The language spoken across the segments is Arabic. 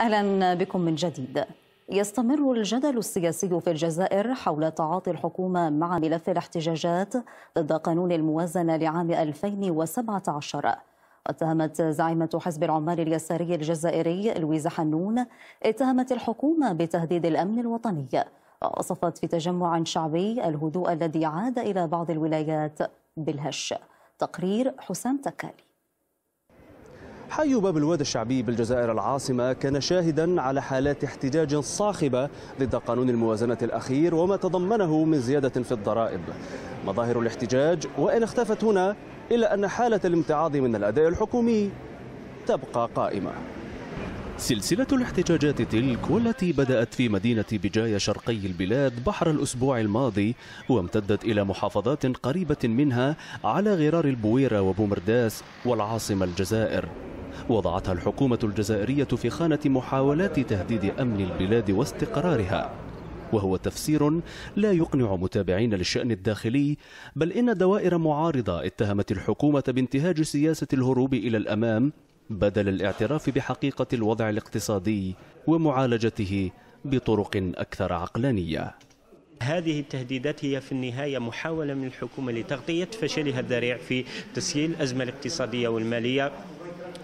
أهلا بكم من جديد يستمر الجدل السياسي في الجزائر حول تعاطي الحكومة مع ملف الاحتجاجات ضد قانون الموازنة لعام 2017 اتهمت زعيمة حزب العمال اليساري الجزائري لويزا حنون اتهمت الحكومة بتهديد الأمن الوطني ووصفت في تجمع شعبي الهدوء الذي عاد إلى بعض الولايات بالهش تقرير حسام تكالي حي باب الواد الشعبي بالجزائر العاصمة كان شاهدا على حالات احتجاج صاخبة ضد قانون الموازنة الأخير وما تضمنه من زيادة في الضرائب مظاهر الاحتجاج وإن اختفت هنا إلا أن حالة الامتعاض من الأداء الحكومي تبقى قائمة سلسلة الاحتجاجات تلك والتي بدأت في مدينة بجاية شرقي البلاد بحر الأسبوع الماضي وامتدت إلى محافظات قريبة منها على غرار البويرة وبومرداس والعاصمة الجزائر وضعتها الحكومة الجزائرية في خانة محاولات تهديد أمن البلاد واستقرارها وهو تفسير لا يقنع متابعين للشأن الداخلي بل إن دوائر معارضة اتهمت الحكومة بانتهاج سياسة الهروب إلى الأمام بدل الاعتراف بحقيقة الوضع الاقتصادي ومعالجته بطرق أكثر عقلانية هذه التهديدات هي في النهاية محاولة من الحكومة لتغطية فشلها الذريع في تسييل الأزمة الاقتصادية والمالية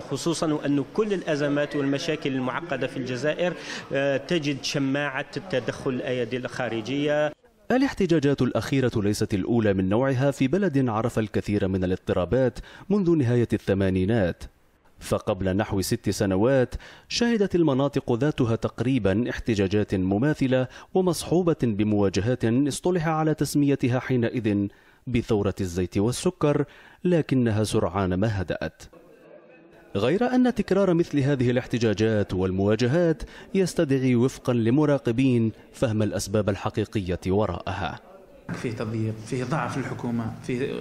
خصوصا وأن كل الأزمات والمشاكل المعقدة في الجزائر آه، تجد شماعة التدخل الأيادي الخارجية الاحتجاجات الأخيرة ليست الأولى من نوعها في بلد عرف الكثير من الاضطرابات منذ نهاية الثمانينات فقبل نحو ست سنوات شهدت المناطق ذاتها تقريبا احتجاجات مماثلة ومصحوبة بمواجهات اصطلح على تسميتها حينئذ بثورة الزيت والسكر لكنها سرعان ما هدأت غير أن تكرار مثل هذه الاحتجاجات والمواجهات يستدعي وفقا لمراقبين فهم الأسباب الحقيقية وراءها فيه تضييق فيه ضعف الحكومة فيه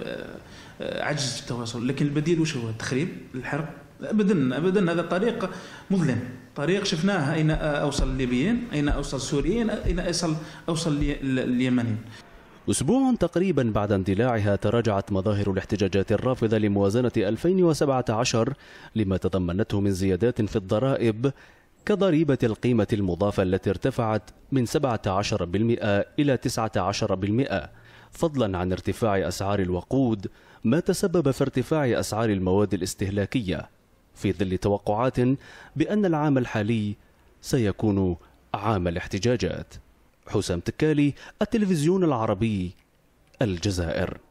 آه، عجز التواصل لكن البديل وش هو التخريب الحرب ابدا ابدا هذا طريق مظلم طريق شفناه اين اوصل الليبيين اين اوصل السوريين اين اوصل اوصل اليمنيين أسبوع تقريبا بعد اندلاعها تراجعت مظاهر الاحتجاجات الرافضة لموازنة 2017 لما تضمنته من زيادات في الضرائب كضريبة القيمة المضافة التي ارتفعت من 17% إلى 19% فضلا عن ارتفاع أسعار الوقود ما تسبب في ارتفاع أسعار المواد الاستهلاكية في ظل توقعات بأن العام الحالي سيكون عام الاحتجاجات حسام تكالي التلفزيون العربي الجزائر